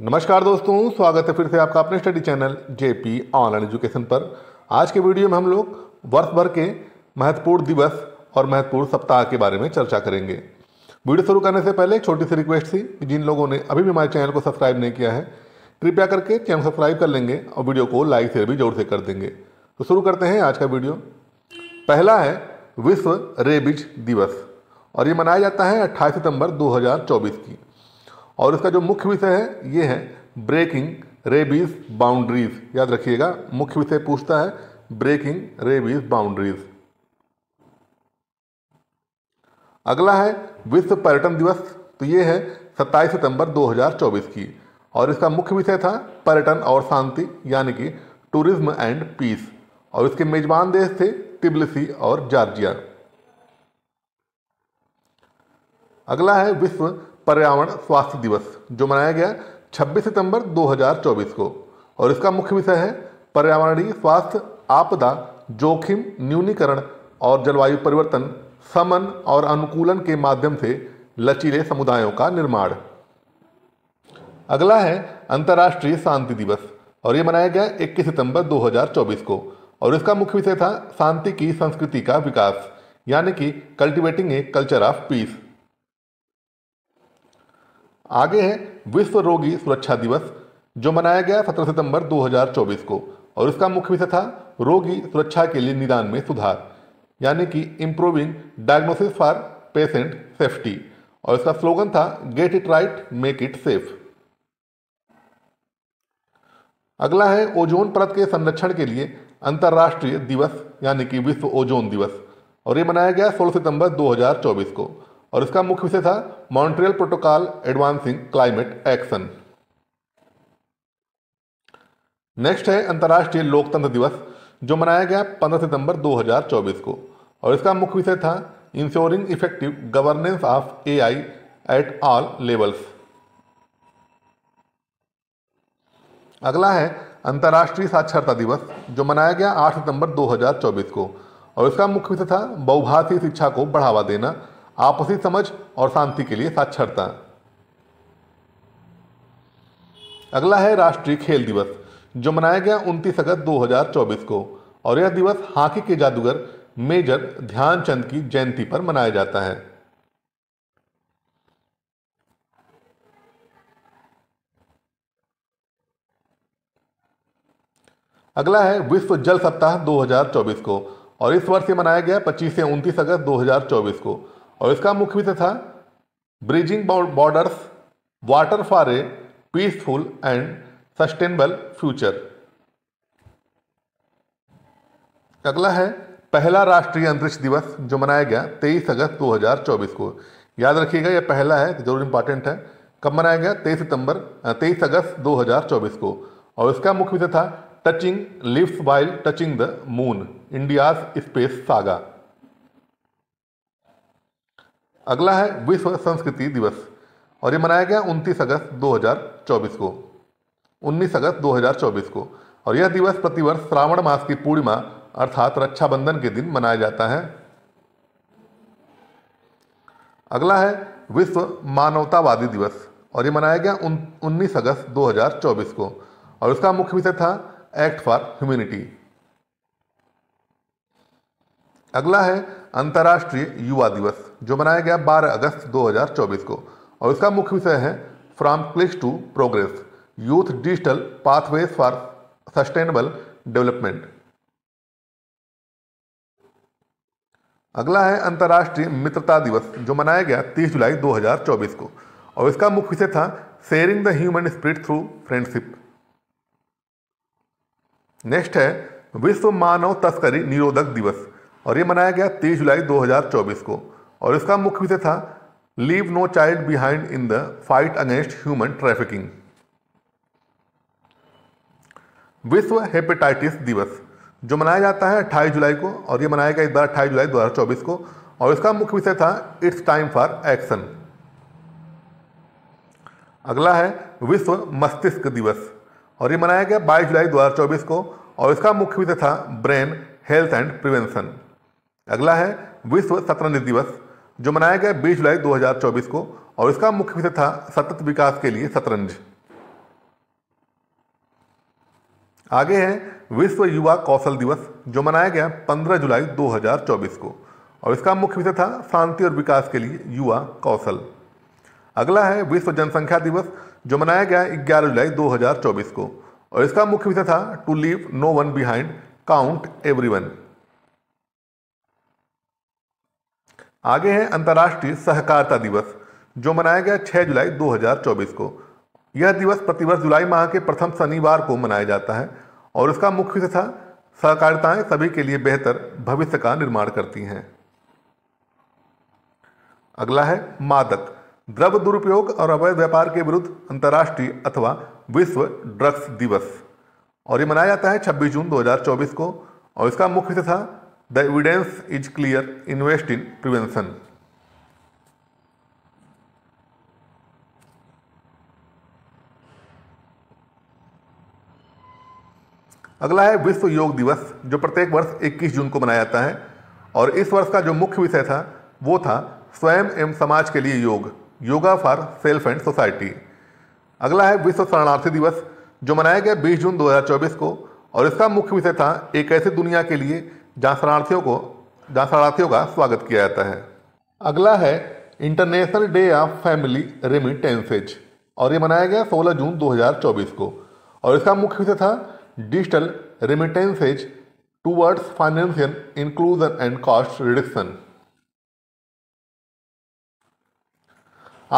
नमस्कार दोस्तों स्वागत है फिर से आपका अपने study channel JP online education पर आज के वीडियो में हम लोग वर्ष भर के महत्वपूर्ण दिवस और महत्वपूर्ण सप्ताह के बारे में चर्चा करेंगे वीडियो शुरू करने से पहले एक छोटी सी रिक्वेस्ट थी जिन लोगों ने अभी भी हमारे चैनल को सब्सक्राइब नहीं किया है कृपया करके चैनल सब्सक्राइब कर लेंगे और वीडियो को लाइक शेयर भी जोर से कर देंगे तो शुरू करते हैं आज का वीडियो पहला है विश्व रेबिज दिवस और ये मनाया जाता है अट्ठाईस सितंबर 2024 की और इसका जो मुख्य विषय है ये है ब्रेकिंग रेबीज बाउंड्रीज याद रखिएगा मुख्य विषय पूछता है ब्रेकिंग रेबीज बाउंड्रीज अगला है विश्व पर्यटन दिवस तो ये है 27 सितंबर 2024 की और इसका मुख्य विषय था पर्यटन और शांति यानी कि टूरिज्म एंड पीस और इसके मेजबान देश थे तिबलिसी और जॉर्जिया अगला है विश्व पर्यावरण स्वास्थ्य दिवस जो मनाया गया 26 सितंबर 2024 को और इसका मुख्य विषय है पर्यावरणीय स्वास्थ्य आपदा जोखिम न्यूनीकरण और जलवायु परिवर्तन समन और अनुकूलन के माध्यम से लचीले समुदायों का निर्माण अगला है अंतर्राष्ट्रीय शांति दिवस और ये मनाया गया 21 सितंबर 2024 को और इसका मुख्य विषय था शांति की संस्कृति का विकास यानी कि cultivating a culture of peace आगे है विश्व रोगी सुरक्षा दिवस जो मनाया गया 17 सितंबर 2024 को और इसका मुख्य विषय था रोगी सुरक्षा के लिए निदान में सुधार यानी कि improving diagnosis for patient safety और इसका स्लोगन था get it right make it safe अगला है ओजोन परत के संरक्षण के लिए अंतर्राष्ट्रीय दिवस यानी कि विश्व ओजोन दिवस और ये मनाया गया 16 सितंबर 2024 को और इसका मुख्य विषय था Montreal Protocol advancing climate action next है अंतर्राष्ट्रीय लोकतंत्र दिवस जो मनाया गया 15 सितंबर 2024 को और इसका मुख्य विषय था ensuring effective governance of AI at all levels अगला है अंतर्राष्ट्रीय साक्षरता दिवस जो मनाया गया 8 सितंबर 2024 को और इसका मुख्य विषय था बहुभाषी शिक्षा को बढ़ावा देना आपसी समझ और शांति के लिए साक्षरता अगला है राष्ट्रीय खेल दिवस जो मनाया गया 29 अगस्त 2024 को और यह दिवस हॉकी के जादूगर मेजर ध्यानचंद की जयंती पर मनाया जाता है अगला है विश्व जल सप्ताह 2024 को और इस वर्ष से मनाया गया 25 से 29 अगस्त 2024 को और इसका मुख्य विषय था bridging borders water for a peaceful and sustainable future अगला है पहला राष्ट्रीय अंतरिक्ष दिवस जो मनाया गया 23 अगस्त 2024 को याद रखिएगा यह पहला है जरूर इंपॉर्टेंट है कब मनाया गया 23 सितंबर 23 अगस्त 2024 को और इसका मुख्य विषय था touching lives while touching the moon India's space saga अगला है विश्व संस्कृति दिवस और ये मनाया गया 29 अगस्त 2024 को 19 अगस्त 2024 को और यह दिवस प्रतिवर्ष श्रावण मास की पूर्णिमा अर्थात रक्षाबंधन के दिन मनाया जाता है अगला है विश्व मानवतावादी दिवस और ये मनाया गया उन, 19 अगस्त 2024 को और इसका मुख्य विषय था एक्ट फॉर ह्यूमिनिटी अगला है अंतर्राष्ट्रीय युवा दिवस जो मनाया गया 12 अगस्त 2024 को और इसका मुख्य विषय है from clicks to progress youth digital pathways for sustainable development अगला है अंतर्राष्ट्रीय मित्रता दिवस जो मनाया गया 30 जुलाई 2024 को और इसका मुख्य विषय था sharing the human spirit through friendship next है विश्व मानव तस्करी निरोधक दिवस और ये मनाया गया 30 जुलाई 2024 को और इसका मुख्य विषय था leave no child behind in the fight against human trafficking विश्व हेपेटाइटिस दिवस जो मनाया जाता है 28 जुलाई को और ये मनाया गया इस बार 28 जुलाई 2024 को और इसका मुख्य विषय था इट्स टाइम फॉर एक्शन अगला है विश्व मस्तिष्क दिवस और ये मनाया गया 22 जुलाई 2024 को और इसका मुख्य विषय था ब्रेन हेल्थ एंड प्रिवेंशन अगला है विश्व शतरंज दिवस जो मनाया गया बीस जुलाई 2024 को और इसका मुख्य विषय था सतत विकास के लिए शतरंज आगे है विश्व युवा कौशल दिवस जो मनाया गया 15 जुलाई 2024 को और इसका मुख्य विषय था शांति और विकास के लिए युवा कौशल अगला है विश्व जनसंख्या दिवस जो मनाया गया 11 जुलाई 2024 को और इसका मुख्य विषय था to leave no one behind count everyone आगे है अंतर्राष्ट्रीय सहकारिता दिवस जो मनाया गया 6 जुलाई 2024 को यह दिवस प्रतिवर्ष जुलाई माह के प्रथम शनिवार को मनाया जाता है और इसका मुख्य तथा था सहकारिताएं सभी के लिए बेहतर भविष्य का निर्माण करती हैं अगला है मादक द्रव्य दुरुपयोग और अवैध व्यापार के विरुद्ध अंतर्राष्ट्रीय अथवा विश्व ड्रग्स दिवस और ये मनाया जाता है 26 जून 2024 को और इसका मुख्य तथा था The evidence is clear, invest in prevention. अगला है विश्व योग दिवस जो प्रत्येक वर्ष 21 जून को मनाया जाता है और इस वर्ष का जो मुख्य विषय था वो था स्वयं एवं समाज के लिए yoga yoga for self and society अगला है विश्व शरणार्थी दिवस जो मनाया गया 20 जून 2024 को और इसका मुख्य विषय था एक ऐसी दुनिया के लिए जहाँ शरणार्थियों को जहाँ शरणार्थियों का स्वागत किया जाता है अगला है international day of family remittances और ये मनाया गया 16 जून 2024 को और इसका मुख्य विषय था digital remittances towards financial inclusion and cost reduction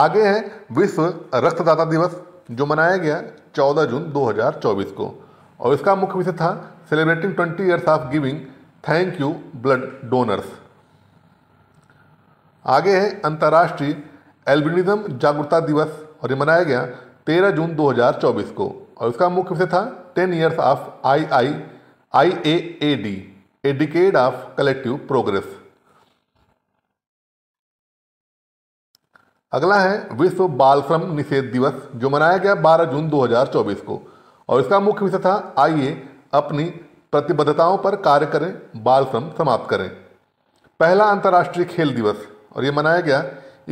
आगे है विश्व रक्तदाता दिवस जो मनाया गया 14 जून 2024 को और इसका मुख्य विषय था celebrating 20 years of giving thank you blood donors आगे है अंतर्राष्ट्रीय एल्बिनिज्म जागरूकता दिवस और ये मनाया गया 13 जून 2024 को और इसका मुख्य विषय था 10 years of I I I A A D a decade of collective progress अगला है विश्व बाल श्रम निषेध दिवस जो मनाया गया 12 जून 2024 को और इसका मुख्य विषय था आइए अपनी प्रतिबद्धताओं पर कार्य करें बाल श्रम समाप्त करें पहला अंतर्राष्ट्रीय खेल दिवस और ये मनाया गया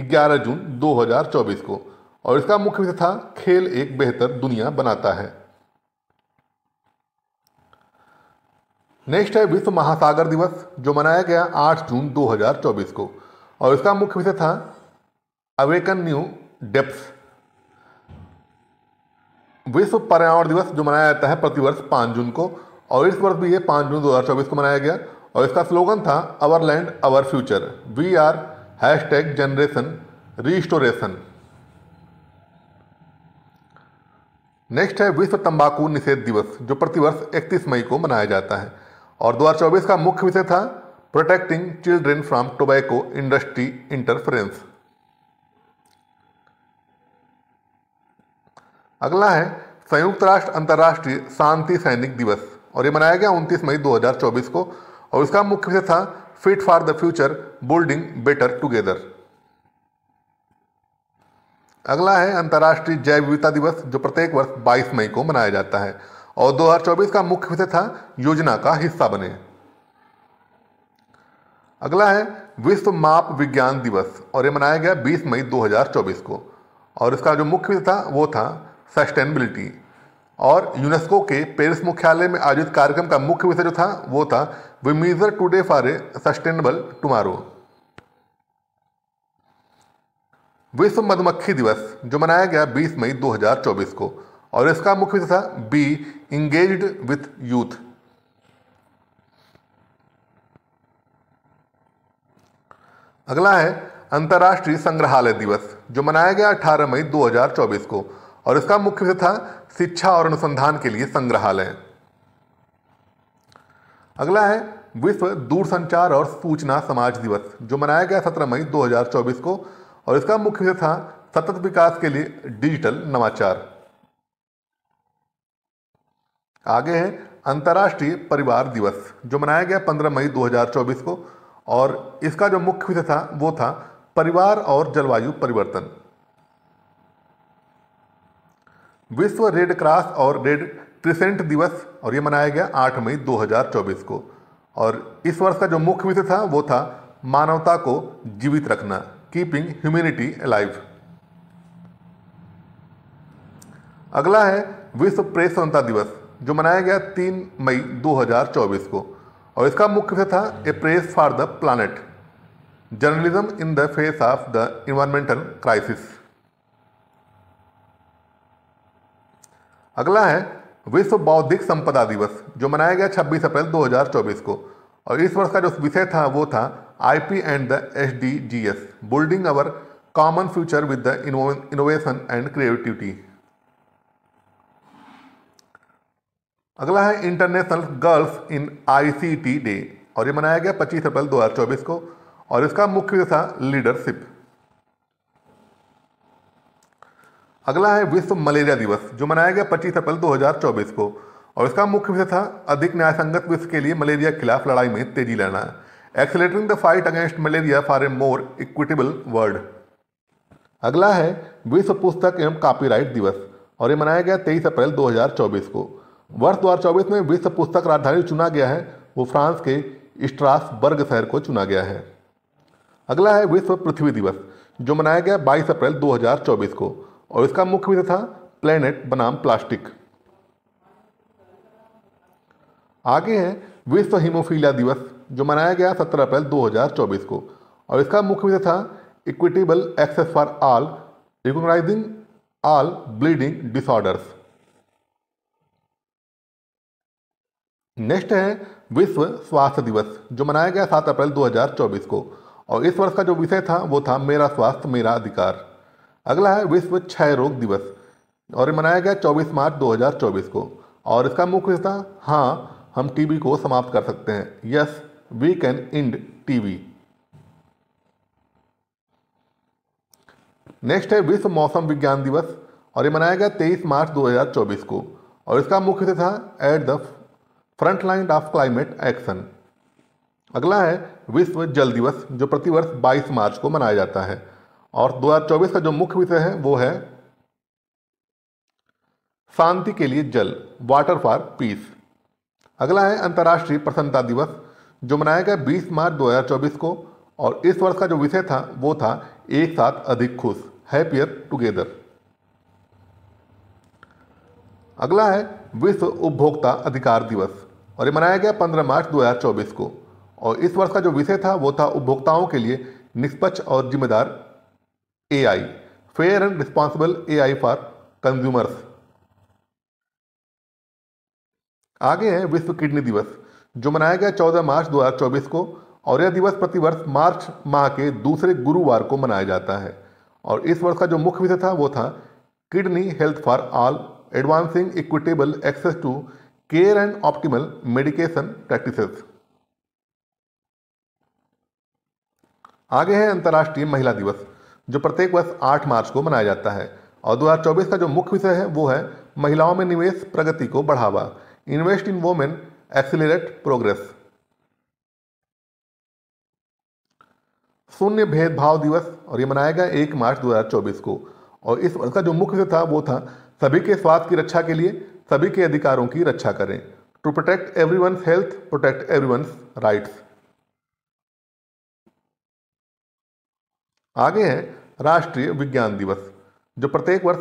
11 जून 2024 को और इसका मुख्य विषय था खेल एक बेहतर दुनिया बनाता है नेक्स्ट है विश्व महासागर दिवस जो मनाया गया 8 जून 2024 को और इसका मुख्य विषय था अवेकन न्यू डेप्स विश्व पर्यावरण दिवस जो मनाया जाता है प्रतिवर्ष पांच जून को और इस वर्ष भी ये पाँच जून दो को मनाया गया और इसका स्लोगन था our land our future we are hashtag generation restoration next है विश्व तंबाकू निषेध दिवस जो प्रतिवर्ष 31 मई को मनाया जाता है और 2024 का मुख्य विषय था protecting children from tobacco industry interference अगला है संयुक्त राष्ट्र अंतर्राष्ट्रीय शांति सैनिक दिवस और ये मनाया गया 29 मई 2024 को और इसका मुख्य विषय था fit for the future building better together अगला है अंतर्राष्ट्रीय जैव विविधता दिवस जो प्रत्येक वर्ष 22 मई को मनाया जाता है और 2024 का मुख्य विषय था योजना का हिस्सा बने अगला है विश्व माप विज्ञान दिवस और ये मनाया गया 20 मई 2024 को और इसका जो मुख्य विषय था वो था सस्टेनेबिलिटी और यूनेस्को के पेरिस मुख्यालय में आयोजित कार्यक्रम का मुख्य विषय जो था वो था we measure today for a sustainable tomorrow विश्व मधुमक्खी दिवस जो मनाया गया 20 मई 2024 को और इसका मुख्य विषय था बी इंगेज विथ यूथ अगला है अंतर्राष्ट्रीय संग्रहालय दिवस जो मनाया गया 18 मई 2024 को और इसका मुख्य था शिक्षा और अनुसंधान के लिए संग्रहालय अगला है विश्व दूरसंचार और सूचना समाज दिवस जो मनाया गया सत्रह मई 2024 को और इसका मुख्य था सतत विकास के लिए डिजिटल नवाचार आगे है अंतर्राष्ट्रीय परिवार दिवस जो मनाया गया 15 मई 2024 को और इसका जो मुख्य विषय था वो था परिवार और जलवायु परिवर्तन विश्व रेड क्रॉस और रेड क्रिसेंट दिवस और ये मनाया गया 8 मई 2024 को और इस वर्ष का जो मुख्य विषय था वो था मानवता को जीवित रखना कीपिंग ह्यूमिनिटी अलाइव अगला है विश्व प्रेस स्वतंत्रता दिवस जो मनाया गया 3 मई 2024 को और इसका मुख्य विषय था a press for the planet journalism in the face of the environmental crisis अगला है विश्व बौद्धिक संपदा दिवस जो मनाया गया 26 अप्रैल 2024 को और इस वर्ष का जो विषय था वो था IP and the SDGs building our common future with the innovation and creativity अगला है international girls in ICT day और ये मनाया गया 25 अप्रैल 2024 को और इसका मुख्य था लीडरशिप अगला है विश्व मलेरिया दिवस जो मनाया गया पच्चीस अप्रैल 2024 को और इसका मुख्य विषय था अधिक न्यायसंगत विश्व के लिए मलेरिया के खिलाफ लड़ाई में तेजी लाना accelerating the fight against malaria for a more equitable world अगला है विश्व पुस्तक एवं कॉपीराइट दिवस और ये मनाया गया तेईस अप्रैल 2024 को वर्ष 2024 में विश्व पुस्तक राजधानी चुना गया है वो फ्रांस के स्ट्रासबर्ग शहर को चुना गया है अगला है विश्व पृथ्वी दिवस जो मनाया गया 22 अप्रैल 2024 को और इसका मुख्य विषय था प्लेनेट बनाम प्लास्टिक आगे है विश्व हीमोफीलिया दिवस जो मनाया गया 17 अप्रैल 2024 को और इसका मुख्य विषय था equitable access for all recognising all bleeding disorders next है विश्व स्वास्थ्य दिवस जो मनाया गया 7 अप्रैल 2024 को और इस वर्ष का जो विषय था वो था मेरा स्वास्थ्य मेरा अधिकार अगला है विश्व क्षय रोग दिवस और ये मनाया गया 24 मार्च 2024 को और इसका मुख्य हिस्सा हाँ हम टीबी को समाप्त कर सकते हैं yes we can end TB next है विश्व मौसम विज्ञान दिवस और ये मनाया गया 23 मार्च 2024 को और इसका मुख्य हिस्सा at the front line of climate action अगला है विश्व जल दिवस जो प्रतिवर्ष 22 मार्च को मनाया जाता है और 2024 का जो मुख्य विषय है वो है शांति के लिए जल वाटर फॉर पीस अगला है अंतर्राष्ट्रीय प्रसन्नता दिवस जो मनाया गया 20 मार्च 2024 को और इस वर्ष का जो विषय था वो था एक साथ अधिक खुश हैप्पियर टुगेदर अगला है विश्व उपभोक्ता अधिकार दिवस और ये मनाया गया 15 मार्च 2024 को और इस वर्ष का जो विषय था वो था उपभोक्ताओं के लिए निष्पक्ष और जिम्मेदार AI, fair and responsible AI for consumers. आगे है विश्व किडनी दिवस जो मनाया गया 14 मार्च 2024 को और यह दिवस प्रतिवर्ष मार्च माह के दूसरे गुरुवार को मनाया जाता है और इस वर्ष का जो मुख्य विषय था वो था kidney health for all advancing equitable access to care and optimal medication practices आगे है अंतर्राष्ट्रीय महिला दिवस जो प्रत्येक वर्ष आठ मार्च को मनाया जाता है और 2024 का जो मुख्य विषय है वो है महिलाओं में निवेश प्रगति को बढ़ावा invest in women accelerate progress शून्य भेदभाव दिवस और ये मनाया गया एक मार्च 2024 को और इस वर्ष का जो मुख्य विषय था वो था सभी के स्वास्थ्य की रक्षा के लिए सभी के अधिकारों की रक्षा करें to protect every health protect every rights आगे है राष्ट्रीय विज्ञान दिवस जो प्रत्येक वर्ष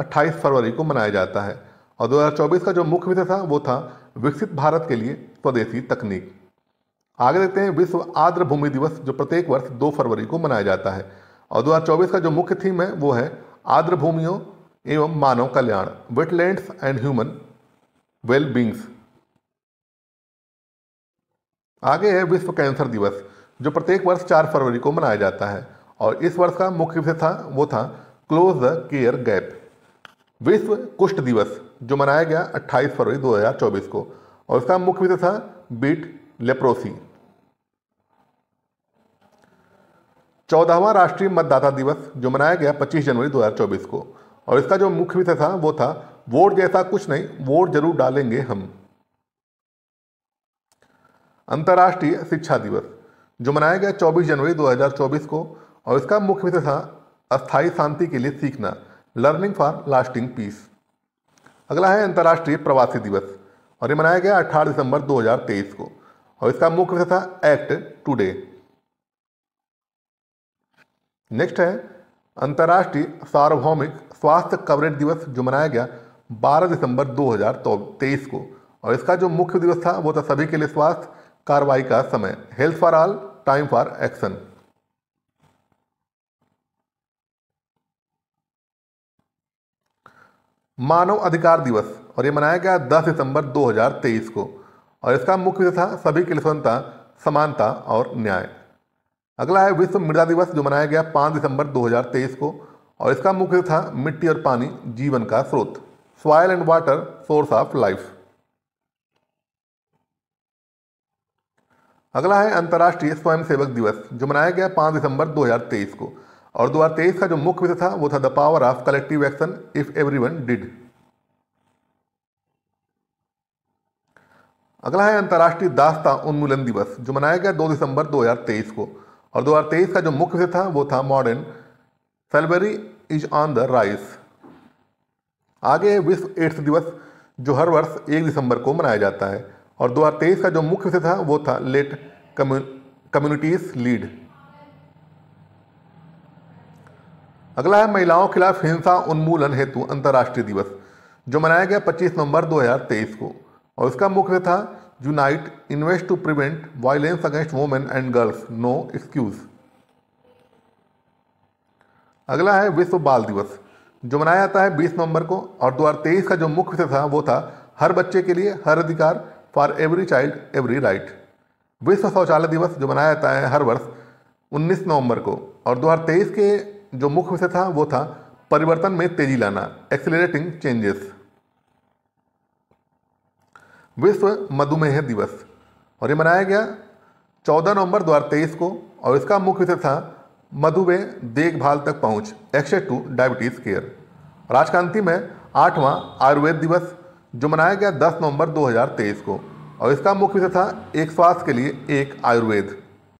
अट्ठाईस फरवरी को मनाया जाता है और 2024 का जो मुख्य विषय था वो था विकसित भारत के लिए स्वदेशी तकनीक आगे देखते हैं विश्व आर्द्र भूमि दिवस जो प्रत्येक वर्ष दो फरवरी को मनाया जाता है और 2024 का जो मुख्य थीम है वो है आर्द्र भूमियों एवं मानव कल्याण wetlands and human well beings आगे है विश्व कैंसर दिवस जो प्रत्येक वर्ष चार फरवरी को मनाया जाता है और इस वर्ष का मुख्य विषय था वो था क्लोज द केयर गैप विश्व कुष्ठ दिवस जो मनाया गया 28 फरवरी 2024 को और इसका मुख्य विषय था बीट लेप्रोसी चौदहवा राष्ट्रीय मतदाता दिवस जो मनाया गया 25 जनवरी 2024 को और इसका जो मुख्य विषय था वो था वोट जैसा कुछ नहीं वोट जरूर डालेंगे हम अंतर्राष्ट्रीय शिक्षा दिवस जो मनाया गया 24 जनवरी 2024 को और इसका मुख्य विषय था अस्थायी शांति के लिए सीखना लर्निंग फॉर लास्टिंग पीस अगला है अंतर्राष्ट्रीय प्रवासी दिवस और ये मनाया गया अठारह दिसंबर 2023 को और इसका मुख्य विषय था एक्ट टुडे नेक्स्ट है अंतर्राष्ट्रीय सार्वभौमिक स्वास्थ्य कवरेज दिवस जो मनाया गया 12 दिसंबर 2023 को और इसका जो मुख्य दिवस था वो था सभी के लिए स्वास्थ्य कार्रवाई का समय health for all time for action मानव अधिकार दिवस और ये मनाया गया 10 सितंबर 2023 को और इसका मुख्य विषय था सभी के लिए स्वतंत्रता समानता और न्याय अगला है विश्व मृदा दिवस जो मनाया गया 5 दिसंबर 2023 को और इसका मुख्य था मिट्टी और पानी जीवन का स्रोत soil and water source of life अगला है अंतर्राष्ट्रीय स्वयंसेवक दिवस जो मनाया गया 5 दिसंबर 2023 को और तेईस का जो मुख्य विषय था वो था the power of collective action if one did अगला है अंतर्राष्ट्रीय दास्ता उन्मूलन दिवस जो मनाया गया 2 दिसंबर 2023 को और 2023 का जो मुख्य विषय था वो था modern slavery is on the rise आगे विश्व एड्स दिवस जो हर वर्ष एक दिसंबर को मनाया जाता है और 2023 का जो मुख्य विषय था वो था लेट कम्युनिटीज लीड अगला है महिलाओं के खिलाफ हिंसा उन्मूलन हेतु अंतर्राष्ट्रीय दिवस जो मनाया गया 25 नवंबर 2023 को और इसका मुख्य था unite invest to prevent violence against women and girls no excuse अगला है विश्व बाल दिवस जो मनाया जाता है 20 नवंबर को और 2023 का जो मुख्य विषय था वो था हर बच्चे के लिए हर अधिकार for every child every right विश्व शौचालय दिवस जो मनाया जाता है हर वर्ष 19 नवंबर को और 2023 के जो मुख्य विषय था वो था परिवर्तन में तेजी लाना एक्सिलेटिंग चेंजेस विश्व मधुमेह दिवस और ये मनाया गया 14 नवंबर 2023 को और इसका मुख्य विषय था मधुमेह देखभाल तक पहुंच एक्सेस टू डायबिटीज़ केयर और आज का अंतिम है आठवां आयुर्वेद दिवस जो मनाया गया 10 नवंबर 2023 को और इसका मुख्य विषय था एक स्वास्थ्य के लिए एक आयुर्वेद